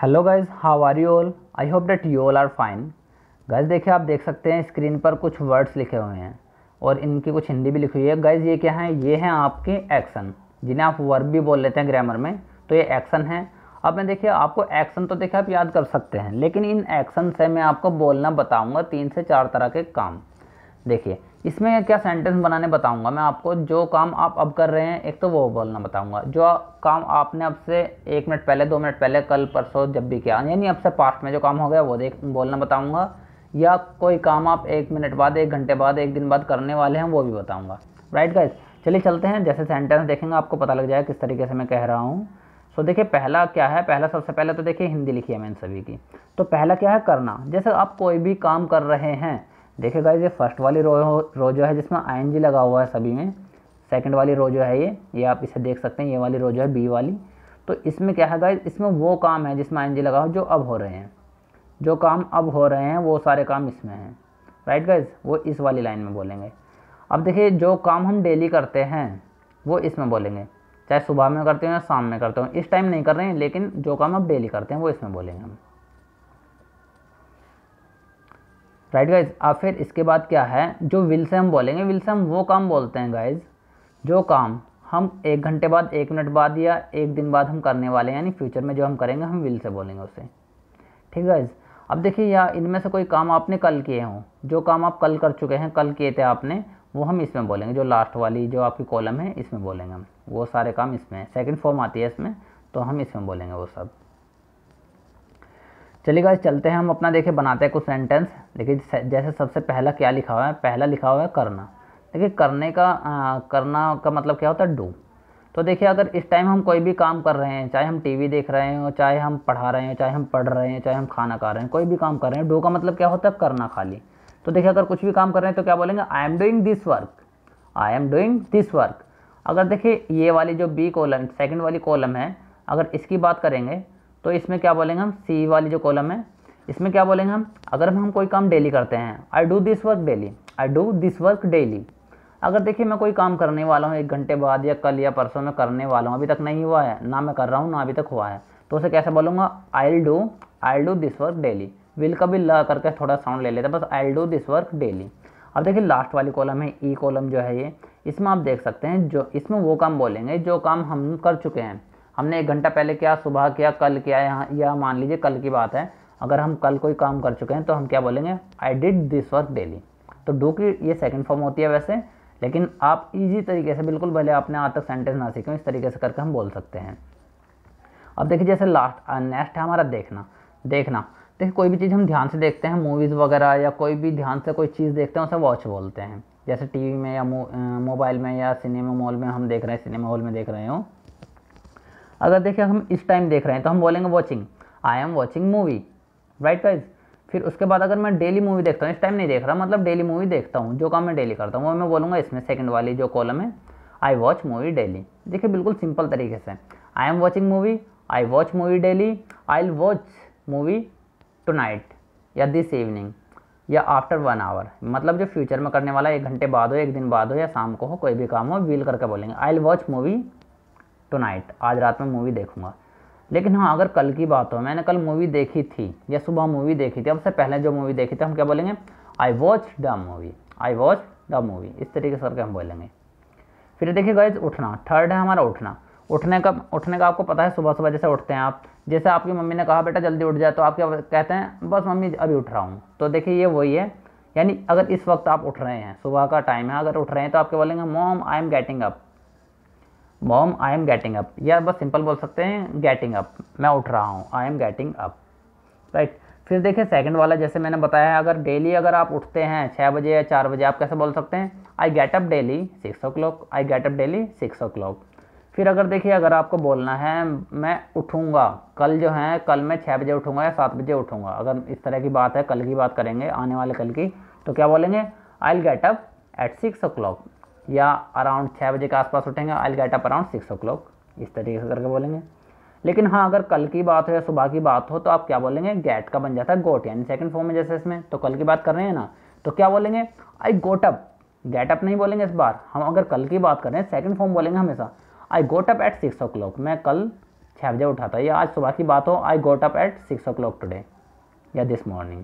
hello guys how are you all I hope that you all are fine guys देखिए आप देख सकते हैं स्क्रीन पर कुछ वर्ड्स लिखे हुए हैं और इनकी कुछ हिंदी भी लिखी हुई है गाइज ये क्या है ये हैं आपके एक्शन जिन्हें आप वर्ब भी बोल लेते हैं ग्रामर में तो ये एक्शन है अब मैं देखिए आपको एक्शन तो देखिए आप याद कर सकते हैं लेकिन इन एक्शन से मैं आपको बोलना बताऊँगा तीन से चार तरह के काम देखिए इसमें क्या सेंटेंस बनाने बताऊंगा मैं आपको जो काम आप अब कर रहे हैं एक तो वो बोलना बताऊंगा जो काम आपने अब से एक मिनट पहले दो मिनट पहले कल परसों जब भी किया यानी अब से पास्ट में जो काम हो गया वो देख बोलना बताऊंगा या कोई काम आप एक मिनट बाद एक घंटे बाद एक दिन बाद करने वाले हैं वो भी बताऊँगा राइट गाइज चलिए चलते हैं जैसे सेंटेंस देखेंगे आपको पता लग जाएगा किस तरीके से मैं कह रहा हूँ सो so, देखिए पहला क्या है पहला सबसे पहले तो देखिए हिंदी लिखी है मैंने सभी की तो पहला क्या है करना जैसे आप कोई भी काम कर रहे हैं देखिए गाइज ये फर्स्ट वाली रो रो जो है जिसमें आई लगा हुआ है सभी में सेकंड वाली रो जो है ये ये आप इसे देख सकते हैं ये वाली रो जो है बी वाली तो इसमें क्या है गाइज इसमें वो काम है जिसमें आई लगा हो जो अब हो रहे हैं जो काम अब हो रहे हैं वो सारे काम इसमें हैं राइट गाइज वो इस वाली लाइन में बोलेंगे अब देखिए जो काम हम डेली करते हैं वो इसमें बोलेंगे चाहे सुबह में करते हो या शाम में करते हो इस टाइम नहीं कर रहे हैं लेकिन जो काम आप डेली करते हैं वो इसमें बोलेंगे हम राइट गाइज अब फिर इसके बाद क्या है जो विल से हम बोलेंगे विल से हम वो काम बोलते हैं गाइज जो काम हम एक घंटे बाद एक मिनट बाद या एक दिन बाद हम करने वाले हैं यानी फ्यूचर में जो हम करेंगे हम विल से बोलेंगे उसे ठीक गाइज अब देखिए या इनमें से कोई काम आपने कल किए हों जो काम आप कल कर चुके हैं कल किए थे आपने वो हम इसमें बोलेंगे जो लास्ट वाली जो आपकी कॉलम है इसमें बोलेंगे हम वो सारे काम इसमें सेकंड फॉर्म आती है इसमें तो हम इसमें बोलेंगे वो सब चलिए गाइस चलते हैं हम अपना देखिए बनाते हैं कुछ सेंटेंस देखिए जैसे सबसे पहला क्या लिखा हुआ है पहला लिखा हुआ है करना देखिए करने का आ, करना का मतलब क्या होता है डू तो देखिए अगर इस टाइम हम कोई भी काम कर रहे हैं चाहे हम टीवी देख रहे हैं चाहे हम पढ़ा रहे हैं चाहे हम पढ़ रहे हैं चाहे हम खाना खा रहे हैं कोई भी काम कर रहे हैं डू का मतलब क्या होता है करना खाली तो देखिए अगर कुछ भी काम कर रहे हैं तो क्या बोलेंगे I am doing this work I am doing this work अगर देखिए ये वाली जो बी कॉलम सेकेंड वाली कॉलम है अगर इसकी बात करेंगे तो इसमें क्या बोलेंगे हम सी वाली जो कॉलम है इसमें क्या बोलेंगे हम अगर हम कोई काम डेली करते हैं I do this work daily I do this work daily अगर देखिए मैं कोई काम करने वाला हूँ एक घंटे बाद या कल या परसों में करने वाला हूँ अभी तक नहीं हुआ है ना मैं कर रहा हूँ ना अभी तक हुआ है तो उसे कैसे बोलूँगा I do I do this work daily will का भी ला करके थोड़ा साउंड ले लेते हैं बस I do this work daily अब देखिए लास्ट वाली कॉलम है ई e कॉलम जो है ये इसमें आप देख सकते हैं जो इसमें वो काम बोलेंगे जो काम हम कर चुके हैं हमने एक घंटा पहले किया सुबह किया कल किया यहाँ या मान लीजिए कल की बात है अगर हम कल कोई काम कर चुके हैं तो हम क्या बोलेंगे I did this work daily तो डू की ये सेकंड फॉर्म होती है वैसे लेकिन आप इजी तरीके से बिल्कुल भले आपने आज तक सेंटेंस ना सीखें इस तरीके से करके हम बोल सकते हैं अब देखिए जैसे लास्ट नेक्स्ट uh, है हमारा देखना देखना देखिए कोई भी चीज़ हम ध्यान से देखते हैं मूवीज़ वगैरह या कोई भी ध्यान से कोई चीज़ देखते हैं उसे वॉच बोलते हैं जैसे टीवी में या मोबाइल uh, में या सिनेमा मॉल में हम देख रहे हैं सिनेमा हॉल में देख रहे हो अगर देखिए हम इस टाइम देख रहे हैं तो हम बोलेंगे watching I am watching movie right guys फिर उसके बाद अगर मैं डेली मूवी देखता हूँ इस टाइम नहीं देख रहा मतलब डेली मूवी देखता हूँ जो काम मैं डेली करता हूँ वो मैं बोलूँगा इसमें सेकंड वाली जो कॉलम है आई वॉच मूवी डेली देखिए बिल्कुल सिंपल तरीके से I am watching movie I watch movie daily I watch movie tonight या दिस इवनिंग या आफ्टर वन आवर मतलब जो फ्यूचर में करने वाला एक घंटे बाद हो एक दिन बाद हो या शाम को हो कोई भी काम हो वील करके बोलेंगे I watch movie tonight आज रात में मूवी देखूंगा लेकिन हाँ अगर कल की बात हो मैंने कल मूवी देखी थी या सुबह मूवी देखी थी उससे पहले जो मूवी देखी थी हम क्या बोलेंगे I watch the movie I watch the movie इस तरीके से करके हम बोलेंगे फिर देखिए गए उठना थर्ड है हमारा उठना उठने का उठने का आपको पता है सुबह सुबह जैसे उठते हैं आप जैसे आपकी मम्मी ने कहा बेटा जल्दी उठ जाए तो आप क्या कहते हैं बस मम्मी अभी उठ रहा हूँ तो देखिए ये वही है यानी अगर इस वक्त आप उठ रहे हैं सुबह का टाइम है अगर उठ रहे हैं तो आप क्या बोलेंगे mom I am getting up mom I am getting up या बस सिंपल बोल सकते हैं गेटिंग अप मैं उठ रहा हूँ I am getting up right फिर देखिए सेकंड वाला जैसे मैंने बताया है अगर डेली अगर आप उठते हैं छः बजे या चार बजे आप कैसे बोल सकते हैं I get up daily six o'clock I get up daily six o'clock फिर अगर देखिए अगर आपको बोलना है मैं उठूँगा कल जो है कल मैं छः बजे उठूँगा या सात बजे उठूँगा अगर इस तरह की बात है कल की बात करेंगे आने वाले कल की तो क्या बोलेंगे I get up at six o'clock या अराउंड छः बजे के आसपास उठेंगे I get up around six o'clock इस तरीके से करके बोलेंगे लेकिन हाँ अगर कल की बात हो या सुबह की बात हो तो आप क्या बोलेंगे गेट का बन जाता है गोट यानी सेकंड फॉर्म में जैसे इसमें तो कल की बात कर रहे हैं ना तो क्या बोलेंगे I got up get up नहीं बोलेंगे इस बार हम अगर कल की बात कर रहे हैं सेकंड फॉर्म बोलेंगे हमेशा I got up at six o'clock मैं कल छः बजे उठा था या आज सुबह की बात हो I got up at six o'clock today या दिस मॉर्निंग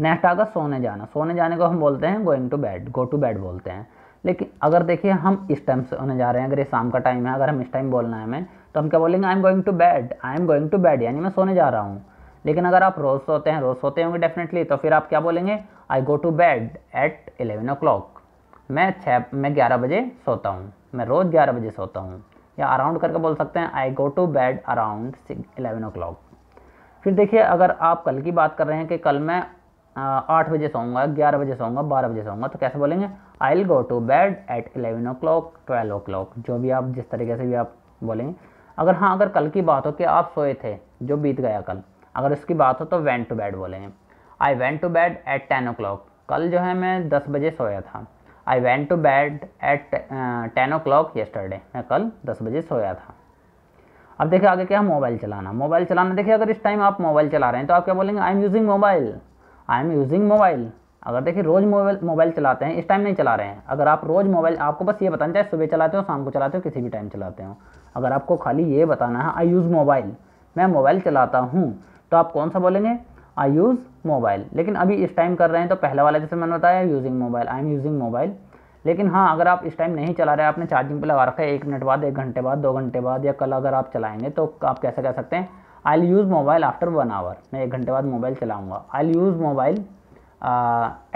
नेक्स्ट आगा सोने जाना सोने जाने को हम बोलते हैं going to bed go to bed बोलते हैं लेकिन अगर देखिए हम इस टाइम से होने जा रहे हैं अगर ये शाम का टाइम है अगर हम इस टाइम बोलना है हमें तो हम क्या बोलेंगे I am going to bed I am going to bed यानी मैं सोने जा रहा हूँ लेकिन अगर आप रोज़ सोते हैं रोज़ सोते होंगे डेफिनेटली तो फिर आप क्या बोलेंगे I go to bed at eleven o मैं छः मैं ग्यारह बजे सोता हूँ मैं रोज़ ग्यारह बजे सोता हूँ या अराउंड करके बोल सकते हैं I go to bed around eleven o फिर देखिए अगर आप कल की बात कर रहे हैं कि कल मैं आठ बजे सोऊंगा ग्यारह बजे सोऊंगा बारह बजे सोऊंगा तो कैसे बोलेंगे I will go to bed at eleven o'clock twelve o'clock जो भी आप जिस तरीके से भी आप बोलेंगे अगर हाँ अगर कल की बात हो कि आप सोए थे जो बीत गया कल अगर उसकी बात हो तो वेंट टू बेड बोलेंगे I went to bed at ten o'clock कल जो है मैं दस बजे सोया था I went to bed at ten o'clock yesterday मैं कल दस बजे सोया था अब देखिए आगे क्या मोबाइल चलाना मोबाइल चलाना देखिए अगर इस टाइम आप मोबाइल चला रहे हैं तो आप क्या बोलेंगे I am using mobile I am using mobile अगर देखिए रोज़ मोबाइल मोबाइल चलाते हैं इस टाइम नहीं चला रहे हैं अगर आप रोज़ मोबाइल आपको बस ये बताना चाहे सुबह चलाते हो शाम को चलाते हो किसी भी टाइम चलाते हो अगर आपको खाली ये बताना है आई यूज़ मोबाइल मैं मोबाइल चलाता हूँ तो आप कौन सा बोलेंगे आई यूज़ मोबाइल लेकिन अभी इस टाइम कर रहे हैं तो पहले वाला जैसे मैंने बताया using mobile I am using mobile लेकिन हाँ अगर आप इस टाइम नहीं चला रहे आपने चार्जिंग पे लगा रखा है एक मिनट बाद एक घंटे बाद दो घंटे बाद या कल अगर आप चलाएंगे तो आप कैसे कह सकते हैं I'll use mobile after one hour मैं एक घंटे बाद मोबाइल चलाऊँगा I'll use mobile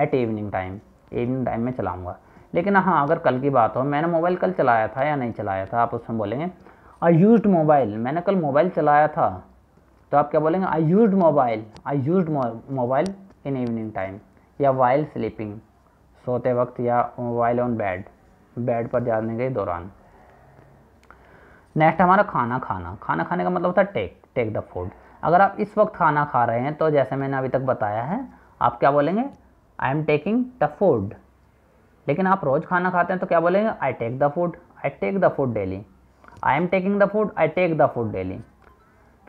at evening time evening time में चलाऊँगा लेकिन हाँ अगर कल की बात हो मैंने मोबाइल कल चलाया था या नहीं चलाया था आप उसमें बोलेंगे आई यूज मोबाइल मैंने कल मोबाइल चलाया था तो आप क्या बोलेंगे I use mobile I use mobile in evening time या वाइल स्लीपिंग सोते वक्त या मोबाइल ऑन बेड बेड पर जाने के दौरान नेक्स्ट हमारा खाना खाना खाना खाने का मतलब होता है टेक टेक द फूड अगर आप इस वक्त खाना खा रहे हैं तो जैसे मैंने अभी तक बताया है आप क्या बोलेंगे I am taking the food लेकिन आप रोज़ खाना खाते हैं तो क्या बोलेंगे I take the food I take the food daily I am taking the food I take the food daily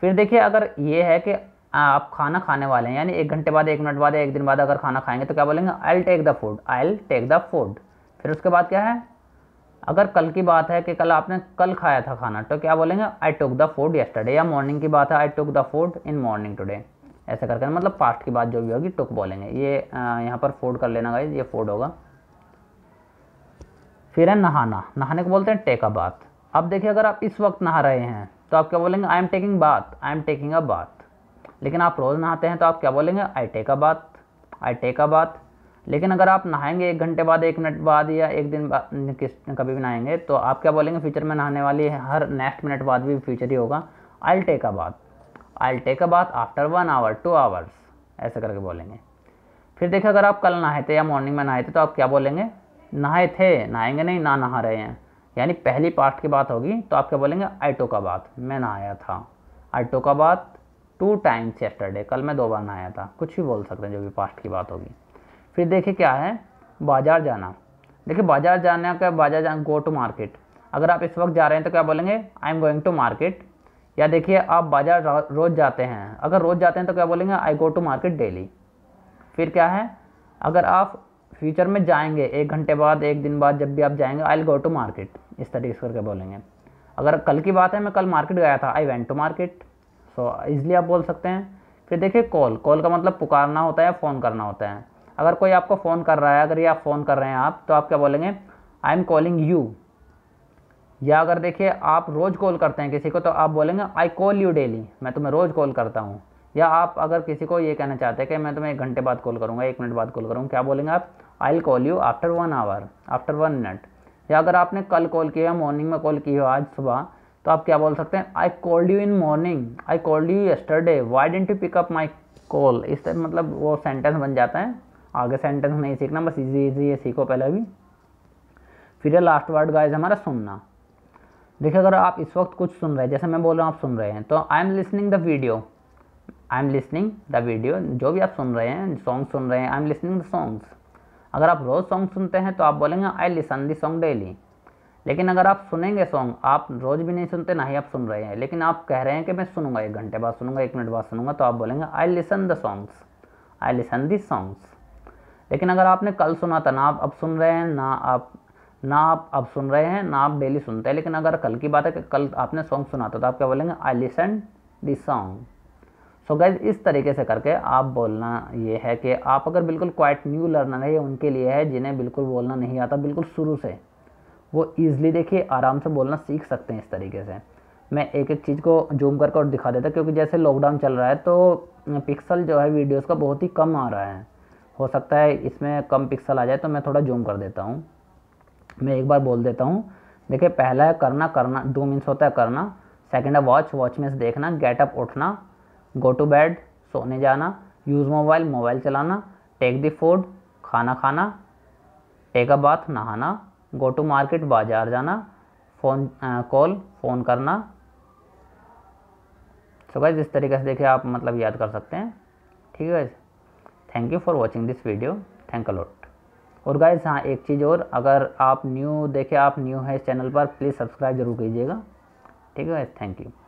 फिर देखिए अगर ये है कि आप खाना खाने वाले हैं यानी एक घंटे बाद एक मिनट बाद एक दिन बाद अगर खाना खाएंगे तो क्या बोलेंगे I'll take the food I'll take the food फिर उसके बाद क्या है अगर कल की बात है कि कल आपने कल खाया था खाना तो क्या बोलेंगे I took the food yesterday या मॉर्निंग की बात है I took the food in morning today ऐसा करके मतलब पास्ट की बात जो भी होगी टुक बोलेंगे ये यहाँ पर फूड कर लेना गाइज ये फूड होगा फिर है नहाना नहाने को बोलते हैं टेक अ बात अब देखिए अगर आप इस वक्त नहा रहे हैं तो आप क्या बोलेंगे आई एम टेकिंग बात आई एम टेकिंग अ बात लेकिन आप रोज़ नहाते हैं तो आप क्या बोलेंगे आई टेक अ बात आई टेक अ बात लेकिन अगर आप नहाएंगे एक घंटे बाद एक मिनट बाद या एक दिन बाद किस कभी भी नहाएंगे तो आप क्या बोलेंगे फ्यूचर में नहाने वाली है हर नेक्स्ट मिनट बाद भी फ्यूचर ही होगा I take a bath I take a bath after one hour two hours ऐसे करके बोलेंगे फिर देखिए अगर आप कल नहाए थे या मॉर्निंग में नहाए थे तो आप क्या बोलेंगे नहाए थे नहाएंगे नहीं ना नहा रहे हैं यानी पहली पार्ट की बात होगी तो आप क्या बोलेंगे आई टोक अ बाथ मैं नहाया था I took a bath two times yesterday कल मैं दो बार नहाया था कुछ भी बोल सकते हैं जो भी पास्ट की बात होगी फिर देखिए क्या है बाज़ार जाना देखिए बाज़ार जाने का बाज़ार जाना गो टू मार्केट अगर आप इस वक्त जा रहे हैं तो क्या बोलेंगे I am going to market या देखिए आप बाज़ार रोज़ जाते हैं अगर रोज़ जाते हैं तो क्या बोलेंगे I go to market daily फिर क्या है अगर आप फ्यूचर में जाएंगे एक घंटे बाद एक दिन बाद जब भी आप जाएंगे आई गो टू मार्केट इस तरीके से करके बोलेंगे अगर कल की बात है मैं कल मार्केट गया था I went to market so easily आप बोल सकते हैं फिर देखिए कॉल कॉल का मतलब पुकारना होता है फ़ोन करना होता है अगर कोई आपको फ़ोन कर रहा है अगर ये आप फ़ोन कर रहे हैं आप तो आप क्या बोलेंगे आई एम कॉलिंग यू या अगर देखिए आप रोज़ कॉल करते हैं किसी को तो आप बोलेंगे आई कॉल यू डेली मैं तुम्हें रोज़ कॉल करता हूँ या आप अगर किसी को ये कहना चाहते हैं कि मैं तुम्हें एक घंटे बाद कॉल करूँगा एक मिनट बाद कॉल करूँगा क्या बोलेंगे आप I call you after one hour after one minute या अगर आपने कल कॉल किया मॉर्निंग में कॉल की हो आज सुबह तो आप क्या बोल सकते हैं I called you in morning I called you yesterday why didn't you pick up my call इस मतलब वो सेंटेंस बन जाता है आगे सेंटेंस नहीं सीखना बस इजी इजी ये सीखो पहले भी फिर लास्ट वर्ड गाइज हमारा सुनना देखिए अगर आप इस वक्त कुछ सुन रहे हैं जैसे मैं बोल रहा हूँ आप सुन रहे हैं तो I am listening the video I am listening the video जो भी आप सुन रहे हैं सॉन्ग सुन रहे हैं I am listening the songs अगर आप रोज़ सॉन्ग सुनते हैं तो आप बोलेंगे I listen the song daily लेकिन अगर आप सुनेंगे सॉन्ग आप रोज़ भी नहीं सुनते ना ही आप सुन रहे हैं लेकिन आप कह रहे हैं कि मैं सुनूंगा एक घंटे बाद सुनूंगा एक मिनट बाद सुनूंगा तो आप बोलेंगे I listen the songs I listen the songs लेकिन अगर आपने कल सुना था ना आप अब सुन रहे हैं ना आप ना आप अब सुन रहे हैं ना आप डेली सुनते हैं लेकिन अगर कल की बात है कि कल आपने सॉन्ग सुना था तो आप क्या बोलेंगे I listen the song so guys इस तरीके से करके आप बोलना ये है कि आप अगर बिल्कुल क्वाइट न्यू लर्नर है ये उनके लिए है जिन्हें बिल्कुल बोलना नहीं आता बिल्कुल शुरू से वो ईज़िली देखिए आराम से बोलना सीख सकते हैं इस तरीके से मैं एक एक चीज़ को जूम करके और दिखा देता क्योंकि जैसे लॉकडाउन चल रहा है तो पिक्सल जो है वीडियोस का बहुत ही कम आ रहा है हो सकता है इसमें कम पिक्सल आ जाए तो मैं थोड़ा जूम कर देता हूँ मैं एक बार बोल देता हूँ देखिए पहला है करना करना डू मीन्स होता है करना सेकेंड है वॉच वॉच से देखना गेटअप उठना गो टू बेड सोने जाना यूज़ मोबाइल मोबाइल चलाना टेक द फूड खाना खाना टेक अ बाथ नहाना गो टू मार्केट बाजार जाना फ़ोन कॉल फ़ोन करना सो so गाइज इस तरीके से देखिए आप मतलब याद कर सकते हैं ठीक है thank you for watching this video thank a lot और गाइज हाँ एक चीज़ और अगर आप न्यू देखे आप न्यू हैं इस चैनल पर प्लीज़ सब्सक्राइब जरूर कीजिएगा ठीक है थैंक यू